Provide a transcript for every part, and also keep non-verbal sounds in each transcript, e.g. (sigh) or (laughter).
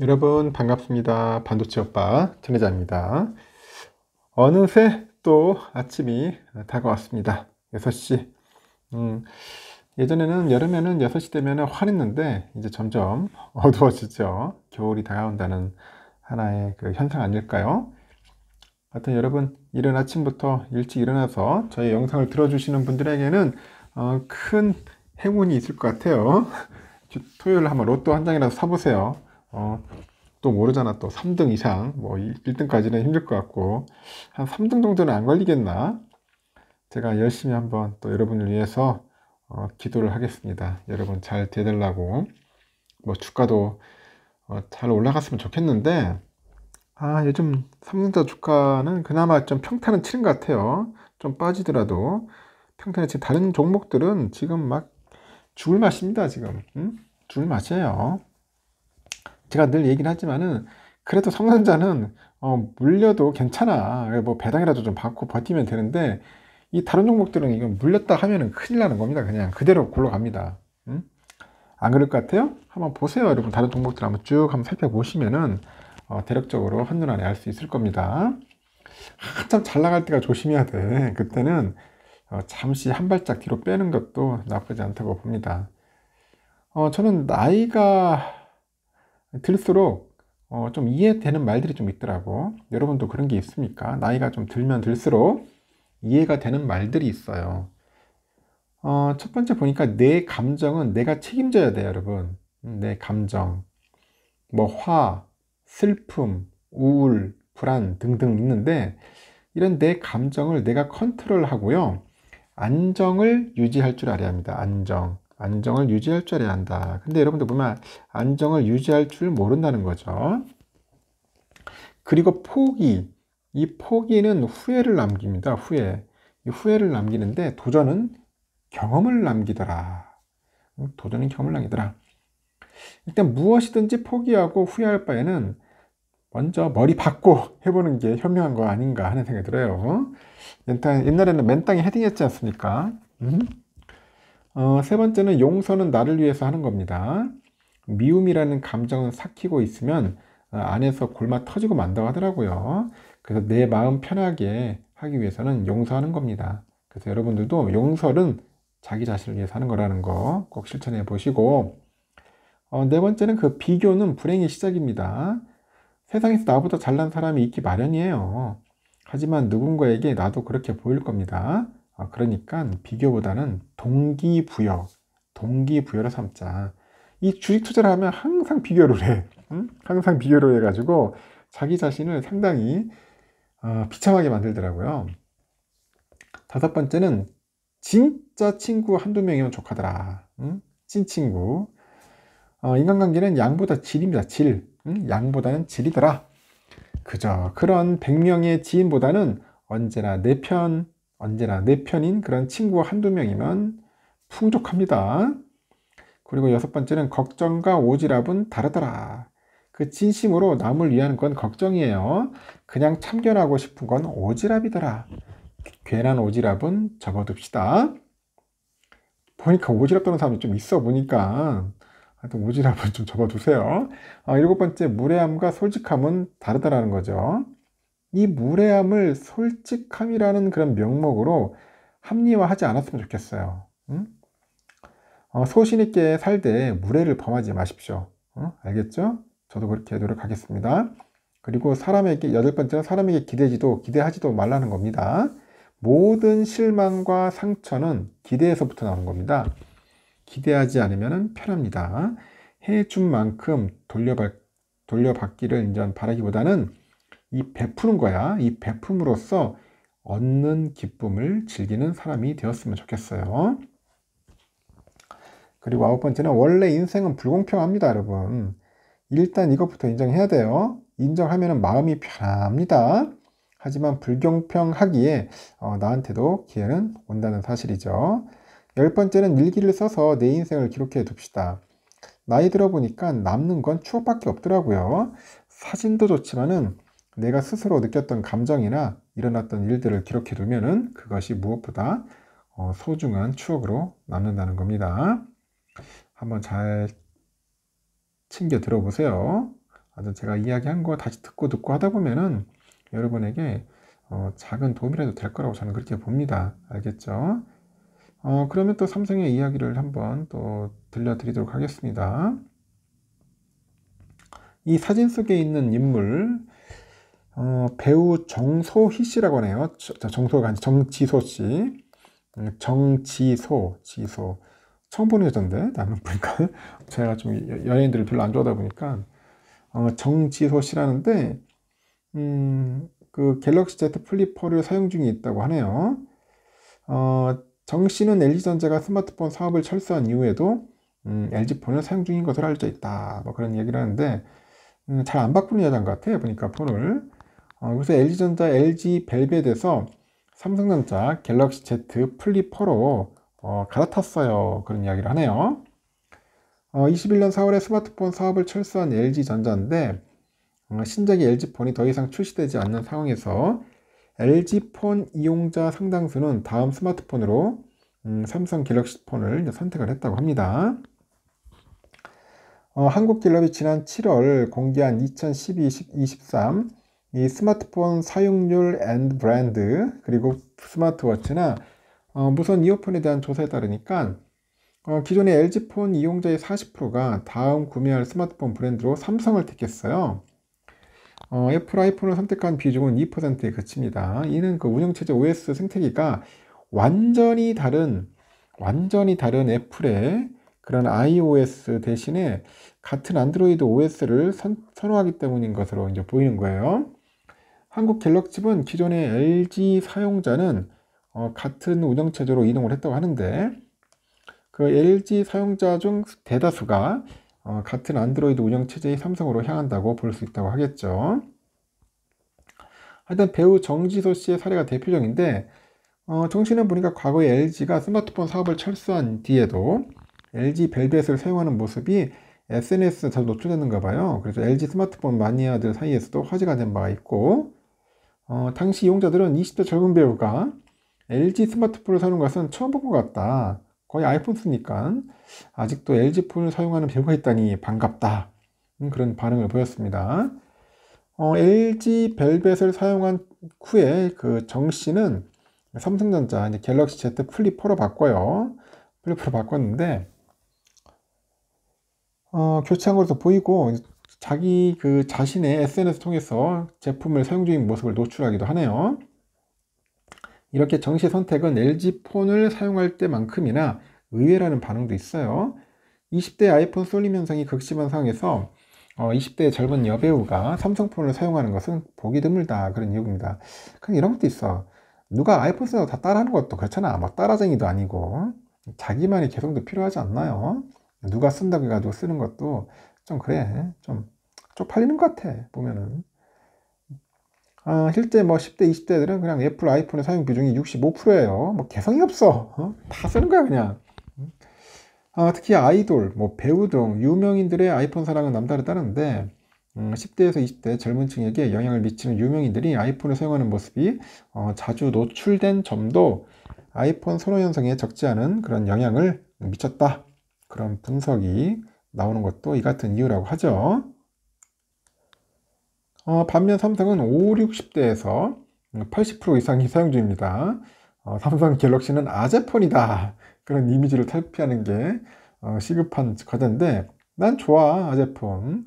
여러분 반갑습니다. 반도체 오빠 전혜자입니다. 어느새 또 아침이 다가왔습니다. 6시. 음, 예전에는 여름에는 6시 되면 환했는데 이제 점점 (laughs) 어두워지죠. 겨울이 다가온다는 하나의 그 현상 아닐까요? 하여튼 여러분 이른 아침부터 일찍 일어나서 저희 영상을 들어주시는 분들에게는 어, 큰 행운이 있을 것 같아요. (laughs) 토요일 한번 로또 한 장이라도 사보세요. 어, 또 모르잖아. 또 3등 이상, 뭐 1등까지는 힘들 것 같고, 한 3등 정도는 안 걸리겠나? 제가 열심히 한번 또 여러분을 위해서 어, 기도를 하겠습니다. 여러분 잘 되달라고. 뭐 주가도 어, 잘 올라갔으면 좋겠는데, 아, 요즘 삼성자 주가는 그나마 좀평탄은 치는 것 같아요. 좀 빠지더라도. 평탄는 지금 다른 종목들은 지금 막 죽을 맛입니다, 지금. 응? 죽을 맛이에요. 제가 늘 얘기를 하지만은 그래도 성년자는 어, 물려도 괜찮아. 뭐 배당이라도 좀 받고 버티면 되는데 이 다른 종목들은 이건 물렸다 하면은 큰일 나는 겁니다. 그냥 그대로 굴러갑니다. 음? 안 그럴 것 같아요? 한번 보세요. 여러분 다른 종목들 한번 쭉 한번 살펴보시면은 어, 대략적으로 한눈안에 알 수 있을 겁니다. 한참 잘 나갈 때가 조심해야 돼. 그때는 어, 잠시 한 발짝 뒤로 빼는 것도 나쁘지 않다고 봅니다. 어, 저는 나이가 들수록 어, 좀 이해되는 말들이 좀 있더라고. 여러분도 그런 게 있습니까? 나이가 좀 들면 들수록 이해가 되는 말들이 있어요. 어, 첫 번째 보니까 내 감정은 내가 책임져야 돼요, 여러분. 음, 내 감정. 뭐, 화, 슬픔, 우울, 불안 등등 있는데, 이런 내 감정을 내가 컨트롤하고요. 안정을 유지할 줄 알아야 합니다. 안정. 안정을 유지할 줄 알아야 한다. 근데 여러분들 보면 안정을 유지할 줄 모른다는 거죠. 그리고 포기. 이 포기는 후회를 남깁니다. 후회. 이 후회를 남기는데 도전은 경험을 남기더라. 음, 도전은 경험을 남기더라. 일단 무엇이든지 포기하고 후회할 바에는 먼저 머리 받고 (laughs) 해보는 게 현명한 거 아닌가 하는 생각이 들어요. 어? 옛날에는 맨땅에 헤딩했지 않습니까? 음? 어, 세 번째는 용서는 나를 위해서 하는 겁니다. 미움이라는 감정은 삭히고 있으면 어, 안에서 골마 터지고 만다고 하더라고요. 그래서 내 마음 편하게 하기 위해서는 용서하는 겁니다. 그래서 여러분들도 용서는 자기 자신을 위해서 하는 거라는 거 꼭 실천해 보시고 어, 네 번째는 그 비교는 불행의 시작입니다. 세상에서 나보다 잘난 사람이 있기 마련이에요. 하지만 누군가에게 나도 그렇게 보일 겁니다. 아, 그러니까 비교보다는 동기부여, 동기부여를 삼자. 이 주식 투자를 하면 항상 비교를 해. 응? 항상 비교를 해가지고 자기 자신을 상당히 어, 비참하게 만들더라고요. 다섯 번째는 진짜 친구 한두 명이면 좋하더라 응? 찐친구. 어, 인간관계는 양보다 질입니다. 질. 응? 양보다는 질이더라. 그저 그런 100명의 지인보다는 언제나 내 편, 언제나 내 편인 그런 친구 한두 명이면 풍족합니다. 그리고 여섯 번째는 걱정과 오지랖은 다르더라. 그 진심으로 남을 위한 건 걱정이에요. 그냥 참견하고 싶은 건 오지랖이더라. 괜한 오지랖은 접어둡시다. 보니까 오지랖 떠는 사람이 좀 있어 보니까 하여튼 오지랖은 좀 접어두세요. 아, 일곱 번째 무례함과 솔직함은 다르다라는 거죠. 이 무례함을 솔직함이라는 그런 명목으로 합리화하지 않았으면 좋겠어요. 응? 어, 소신있게 살 때 무례를 범하지 마십시오. 어? 알겠죠? 저도 그렇게 노력하겠습니다. 그리고 사람에게, 여덟 번째는 사람에게 기대지도, 기대하지도 말라는 겁니다. 모든 실망과 상처는 기대에서부터 나온 겁니다. 기대하지 않으면 편합니다. 해준 만큼 돌려받, 돌려받기를 이제 바라기보다는 이 베푸는 거야. 이 베품으로써 얻는 기쁨을 즐기는 사람이 되었으면 좋겠어요. 그리고 아홉 번째는 원래 인생은 불공평합니다, 여러분. 일단 이것부터 인정해야 돼요. 인정하면 마음이 편합니다. 하지만 불공평하기에 어, 나한테도 기회는 온다는 사실이죠. 열 번째는 일기를 써서 내 인생을 기록해 둡시다. 나이 들어 보니까 남는 건 추억밖에 없더라고요. 사진도 좋지만은 내가 스스로 느꼈던 감정이나 일어났던 일들을 기록해 두면 그것이 무엇보다 어, 소중한 추억으로 남는다는 겁니다. 한번 잘 챙겨 들어보세요. 아주 제가 이야기한 거 다시 듣고 듣고 하다 보면은 여러분에게 어, 작은 도움이라도 될 거라고 저는 그렇게 봅니다. 알겠죠? 어, 그러면 또 삼성의 이야기를 한번 또 들려드리도록 하겠습니다. 이 사진 속에 있는 인물, 어, 배우 정소희 씨라고 하네요. 정소가 아니 정지소 씨. 음, 정지소, 지소. 처음 보는 여잔데, 나는 보니까. (laughs) 제가 좀 연예인들을 별로 안 좋아하다 보니까. 어, 정지소 씨라는데, 음, 그 갤럭시 Z 플리퍼를 사용 중에 있다고 하네요. 어, 정 씨는 LG전자가 스마트폰 사업을 철수한 이후에도 음, LG폰을 사용 중인 것으로 알려져 있다. 뭐 그런 얘기를 하는데, 음, 잘안 바꾸는 여잔것 같아요. 보니까 폰을. 어, 그래서 LG전자, LG 벨벳에서 삼성전자 갤럭시 Z 플립 4로 어, 갈아탔어요. 그런 이야기를 하네요. 어, 21년 4월에 스마트폰 사업을 철수한 LG전자인데 어, 신작의 LG폰이 더 이상 출시되지 않는 상황에서 LG폰 이용자 상당수는 다음 스마트폰으로 음, 삼성 갤럭시폰을 선택을 했다고 합니다. 어, 한국갤럽이 지난 7월 공개한 2012-23이 스마트폰 사용률 앤 브랜드 그리고 스마트워치나 어, 무선 이어폰에 대한 조사에 따르니까 어, 기존의 LG폰 이용자의 40%가 다음 구매할 스마트폰 브랜드로 삼성을 택했어요. 어, 애플 아이폰을 선택한 비중은 2%에 그칩니다. 이는 그 운영체제 OS 생태계가 완전히 다른 완전히 다른 애플의 그런 iOS 대신에 같은 안드로이드 OS를 선, 호하기 때문인 것으로 이제 보이는 거예요. 한국 갤럭시는 기존의 LG 사용자는 어, 같은 운영체제로 이동을 했다고 하는데 그 LG 사용자 중 대다수가 어, 같은 안드로이드 운영체제의 삼성으로 향한다고 볼 수 있다고 하겠죠. 하여튼 배우 정지소 씨의 사례가 대표적인데 어, 정 씨는 보니까 과거에 LG가 스마트폰 사업을 철수한 뒤에도 LG 벨벳을 사용하는 모습이 SNS에 잘노출됐는가 봐요. 그래서 LG 스마트폰 마니아들 사이에서도 화제가 된 바가 있고 어, 당시 이용자들은 20대 젊은 배우가 LG 스마트폰을 사는 것은 처음 본 것 같다. 거의 아이폰 쓰니까 아직도 LG폰을 사용하는 배우가 있다니 반갑다. 음, 그런 반응을 보였습니다. 어, LG 벨벳을 사용한 후에 그정 씨는 삼성전자 이제 갤럭시 Z 플립 4로 바꿔요. 플립 4로 바꿨는데 어, 교체한 것도 보이고 자기 그 자신의 SNS 통해서 제품을 사용 중인 모습을 노출하기도 하네요. 이렇게 정시 선택은 LG 폰을 사용할 때만큼이나 의외라는 반응도 있어요. 20대 아이폰 쏠림 현상이 극심한 상황에서 20대 어, 젊은 여배우가 삼성폰을 사용하는 것은 보기 드물다 그런 이유입니다. 그냥 이런 것도 있어. 누가 아이폰 쓰는 거다 따라하는 것도 그렇잖아. 막 뭐 따라쟁이도 아니고 자기만의 개성도 필요하지 않나요? 누가 쓴다고 해가지고 쓰는 것도 좀 그래. 좀 쪽팔리는 것 같아. 보면은. 아, 실제 뭐 10대, 20대들은 그냥 애플 아이폰의 사용 비중이 65%예요. 뭐 개성이 없어. 어? 다 쓰는 거야, 그냥. 아, 특히 아이돌, 뭐 배우 등 유명인들의 아이폰 사랑은 남다르다는데 음, 10대에서 20대 젊은 층에게 영향을 미치는 유명인들이 아이폰을 사용하는 모습이 어, 자주 노출된 점도 아이폰 선호 현상에 적지 않은 그런 영향을 미쳤다. 그런 분석이 나오는 것도 이 같은 이유라고 하죠. 어, 반면 삼성은 5, 60대에서 80% 이상이 사용 중입니다. 어, 삼성 갤럭시는 아재폰이다. 그런 이미지를 탈피하는 게 어, 시급한 과제인데 난 좋아 아재폰.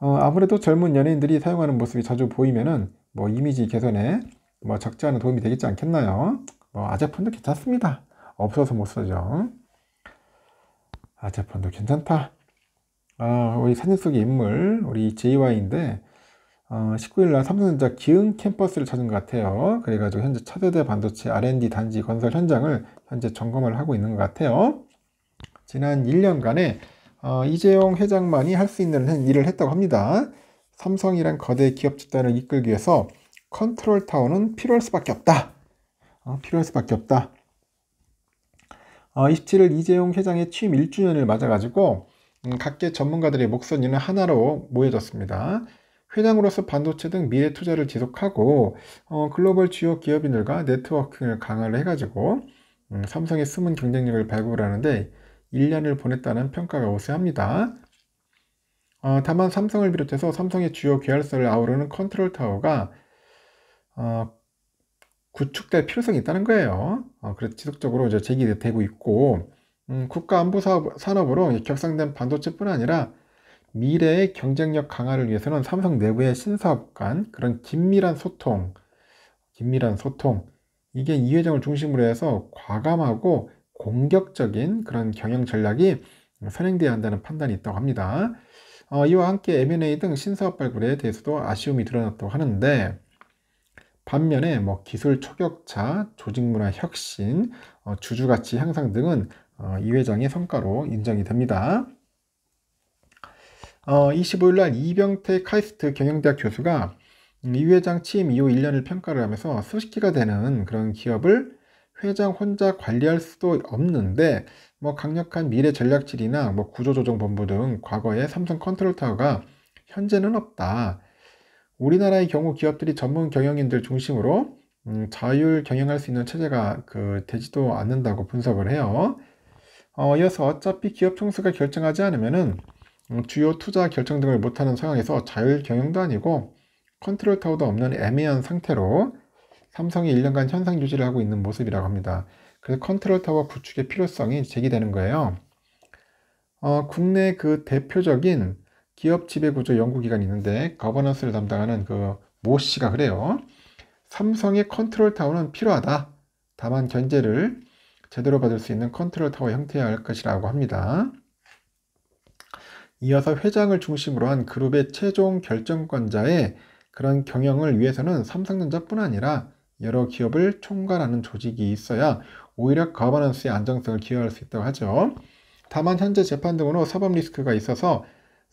어, 아무래도 젊은 연예인들이 사용하는 모습이 자주 보이면은 뭐 이미지 개선에 뭐 적지 않은 도움이 되겠지 않겠나요? 뭐 아재폰도 괜찮습니다. 없어서 못 쓰죠. 아, 재판도 괜찮다. 아, 우리 사진 속의 인물, 우리 JY인데, 어, 19일날 삼성전자 기흥 캠퍼스를 찾은 것 같아요. 그래가지고 현재 차세대 반도체 R&D 단지 건설 현장을 현재 점검을 하고 있는 것 같아요. 지난 1년간에 어, 이재용 회장만이 할 수 있는 일을 했다고 합니다. 삼성이란 거대 기업 집단을 이끌기 위해서 컨트롤 타워는 필요할 수밖에 없다. 어, 필요할 수밖에 없다. 어, 27일 이재용 회장의 취임 1주년을 맞아가지고 음, 각계 전문가들의 목소리는 하나로 모여졌습니다. 회장으로서 반도체 등 미래 투자를 지속하고 어, 글로벌 주요 기업인들과 네트워킹을 강화를 해가지고 음, 삼성의 숨은 경쟁력을 발굴하는데 1년을 보냈다는 평가가 우세합니다. 어, 다만 삼성을 비롯해서 삼성의 주요 계열사를 아우르는 컨트롤 타워가 어, 구축될 필요성이 있다는 거예요. 어, 그래서 지속적으로 이제 제기되고 있고 음, 국가 안보 산업으로 격상된 반도체뿐 아니라 미래의 경쟁력 강화를 위해서는 삼성 내부의 신사업 간 그런 긴밀한 소통, 긴밀한 소통 이게 이 회장을 중심으로 해서 과감하고 공격적인 그런 경영 전략이 선행돼야 한다는 판단이 있다고 합니다. 어, 이와 함께 M&A 등 신사업 발굴에 대해서도 아쉬움이 드러났다고 하는데 반면에 뭐 기술 초격차, 조직문화 혁신, 어, 주주가치 향상 등은 어, 이 회장의 성과로 인정이 됩니다. 어, 25일 날 이병태 카이스트 경영대학 교수가 음, 이 회장 취임 이후 1년을 평가를 하면서 수십 개가 되는 그런 기업을 회장 혼자 관리할 수도 없는데 뭐 강력한 미래 전략질이나뭐 구조조정본부 등 과거의 삼성 컨트롤타워가 현재는 없다. 우리나라의 경우 기업들이 전문 경영인들 중심으로 음, 자율 경영할 수 있는 체제가 그 되지도 않는다고 분석을 해요. 어, 이어서 어차피 기업 총수가 결정하지 않으면은 음, 주요 투자 결정 등을 못하는 상황에서 자율 경영도 아니고 컨트롤 타워도 없는 애매한 상태로 삼성이 1년간 현상 유지를 하고 있는 모습이라고 합니다. 그래서 컨트롤 타워 구축의 필요성이 제기되는 거예요. 어, 국내 그 대표적인 기업 지배구조 연구기관이 있는데 거버넌스를 담당하는 그 모 씨가 그래요. 삼성의 컨트롤 타워는 필요하다. 다만 견제를 제대로 받을 수 있는 컨트롤 타워 형태야할 것이라고 합니다. 이어서 회장을 중심으로 한 그룹의 최종 결정권자의 그런 경영을 위해서는 삼성전자뿐 아니라 여러 기업을 총괄하는 조직이 있어야 오히려 거버넌스의 안정성을 기여할 수 있다고 하죠. 다만 현재 재판 등으로 사법 리스크가 있어서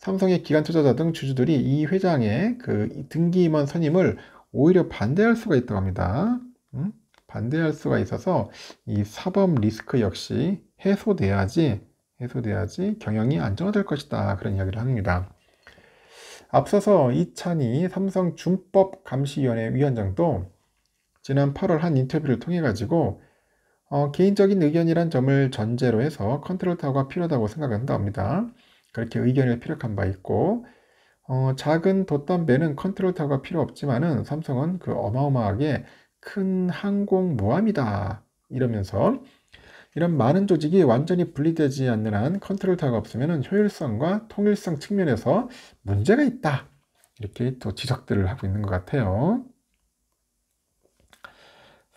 삼성의 기관 투자자 등 주주들이 이 회장의 그 등기 임원 선임을 오히려 반대할 수가 있다고 합니다. 음? 반대할 수가 있어서 이 사법 리스크 역시 해소돼야지 해소돼야지 경영이 안정화될 것이다 그런 이야기를 합니다. 앞서서 이찬희 삼성 준법 감시위원회 위원장도 지난 8월 한 인터뷰를 통해 가지고 어, 개인적인 의견이란 점을 전제로 해서 컨트롤 타워가 필요하다고 생각한다 합니다. 그렇게 의견을 피력한 바 있고 어, 작은 돛단배는 컨트롤 타워가 필요 없지만은 삼성은 그 어마어마하게 큰 항공 모함이다 이러면서 이런 많은 조직이 완전히 분리되지 않는 한 컨트롤 타워가 없으면 효율성과 통일성 측면에서 문제가 있다 이렇게 또 지적들을 하고 있는 것 같아요.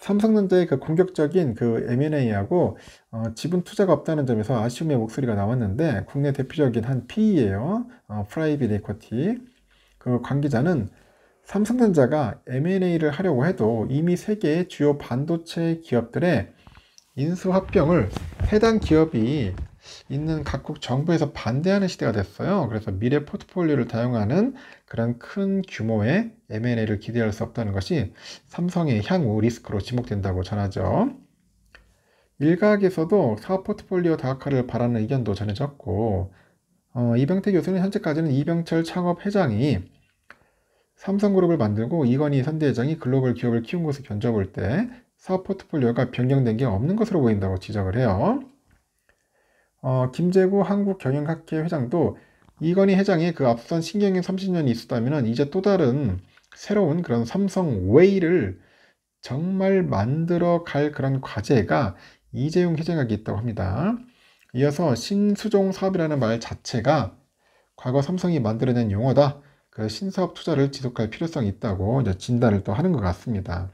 삼성전자의 그 공격적인 그 M&A하고 어, 지분 투자가 없다는 점에서 아쉬움의 목소리가 나왔는데 국내 대표적인 한 PE예요. 어, 프라이빗 에쿼티. 그 관계자는 삼성전자가 M&A를 하려고 해도 이미 세계의 주요 반도체 기업들의 인수합병을 해당 기업이 있는 각국 정부에서 반대하는 시대가 됐어요. 그래서 미래 포트폴리오를 다용하는 그런 큰 규모의 M&A를 기대할 수 없다는 것이 삼성의 향후 리스크로 지목된다고 전하죠. 일각에서도 사업 포트폴리오 다각화를 바라는 의견도 전해졌고 어, 이병태 교수는 현재까지는 이병철 창업 회장이 삼성그룹을 만들고 이건희 선대회장이 글로벌 기업을 키운 것을 견적볼때 사업 포트폴리오가 변경된 게 없는 것으로 보인다고 지적을 해요. 어, 김재구 한국경영학회 회장도 이건희 회장이 그 앞선 신경의 30년이 있었다면 이제 또 다른 새로운 그런 삼성 웨이를 정말 만들어 갈 그런 과제가 이재용 회장에게 있다고 합니다. 이어서 신수종 사업이라는 말 자체가 과거 삼성이 만들어낸 용어다. 그 신사업 투자를 지속할 필요성이 있다고 진단을 또 하는 것 같습니다.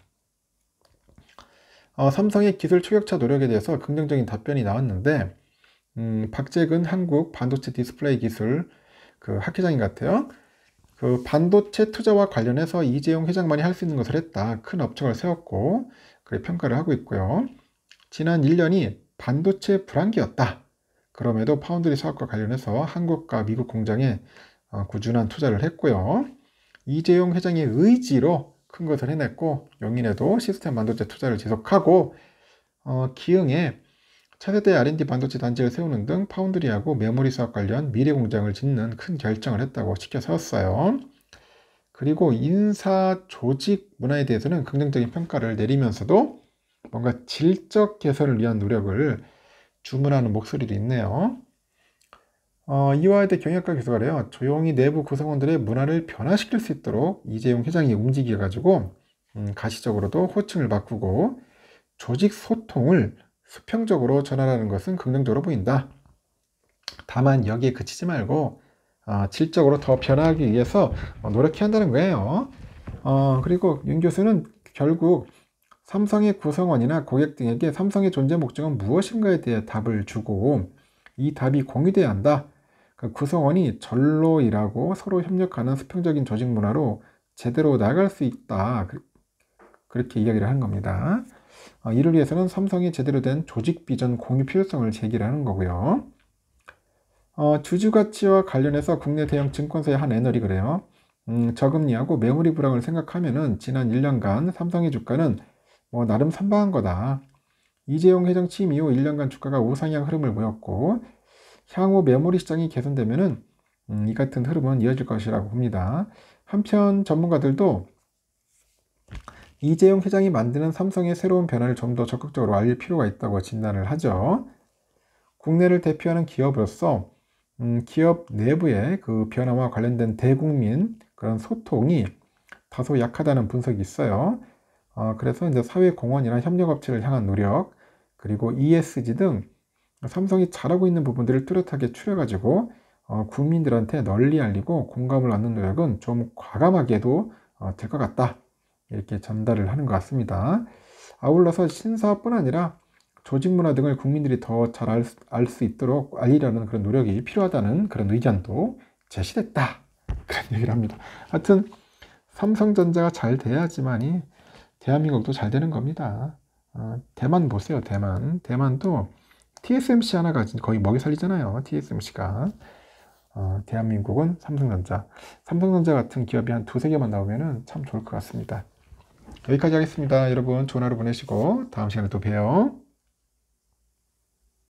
어, 삼성의 기술 초격차 노력에 대해서 긍정적인 답변이 나왔는데 음, 박재근 한국 반도체 디스플레이 기술 그 학회장인 것 같아요. 그 반도체 투자와 관련해서 이재용 회장만이 할 수 있는 것을 했다. 큰 업적을 세웠고 그래 평가를 하고 있고요. 지난 1년이 반도체 불황기였다. 그럼에도 파운드리 사업과 관련해서 한국과 미국 공장에 어, 꾸준한 투자를 했고요. 이재용 회장의 의지로 큰 것을 해냈고 용인에도 시스템 반도체 투자를 지속하고 어, 기흥에 차세대 R&D 반도체 단지를 세우는 등 파운드리하고 메모리 사업 관련 미래 공장을 짓는 큰 결정을 했다고 시켜서였어요. 그리고 인사 조직 문화에 대해서는 긍정적인 평가를 내리면서도 뭔가 질적 개선을 위한 노력을 주문하는 목소리도 있네요. 어, 이와이대 경영학과 교수가 그래요. 조용히 내부 구성원들의 문화를 변화시킬 수 있도록 이재용 회장이 움직여가지고 음, 가시적으로도 호칭을 바꾸고 조직 소통을 수평적으로 전환하는 것은 긍정적으로 보인다. 다만 여기에 그치지 말고 어, 질적으로 더 변화하기 위해서 어, 노력해야 한다는 거예요. 어, 그리고 윤 교수는 결국 삼성의 구성원이나 고객 등에게 삼성의 존재 목적은 무엇인가에 대해 답을 주고 이 답이 공유돼야 한다. 그 구성원이 절로 일하고 서로 협력하는 수평적인 조직 문화로 제대로 나갈 수 있다. 그, 그렇게 이야기를 한 겁니다. 어, 이를 위해서는 삼성이 제대로 된 조직 비전 공유 필요성을 제기 하는 거고요. 어, 주주 가치와 관련해서 국내 대형 증권사의 한 애널이 그래요. 음, 저금리하고 매물이 불황을 생각하면은 지난 1년간 삼성의 주가는 뭐 나름 선방한 거다. 이재용 회장 취임 이후 1년간 주가가 우상향 흐름을 보였고 향후 메모리 시장이 개선되면은 음, 이 같은 흐름은 이어질 것이라고 봅니다. 한편 전문가들도 이재용 회장이 만드는 삼성의 새로운 변화를 좀 더 적극적으로 알릴 필요가 있다고 진단을 하죠. 국내를 대표하는 기업으로서 음, 기업 내부의 그 변화와 관련된 대국민 그런 소통이 다소 약하다는 분석이 있어요. 어, 그래서 이제 사회공헌이나 협력업체를 향한 노력 그리고 ESG 등 삼성이 잘하고 있는 부분들을 뚜렷하게 추려가지고 어, 국민들한테 널리 알리고 공감을 얻는 노력은 좀 과감하게도 어, 될 것 같다. 이렇게 전달을 하는 것 같습니다. 아울러서 신사뿐 아니라 조직 문화 등을 국민들이 더 잘 알수 알수 있도록 알리려는 그런 노력이 필요하다는 그런 의견도 제시됐다. 그런 얘기를 합니다. 하여튼 삼성전자가 잘 돼야지만이 대한민국도 잘 되는 겁니다. 어, 대만 보세요. 대만. 대만도 TSMC 하나가 거의 먹여 살리잖아요. TSMC가. 어, 대한민국은 삼성전자. 삼성전자 같은 기업이 한 두세 개만 나오면 참 좋을 것 같습니다. 여기까지 하겠습니다. 여러분 좋은 하루 보내시고 다음 시간에 또 봬요.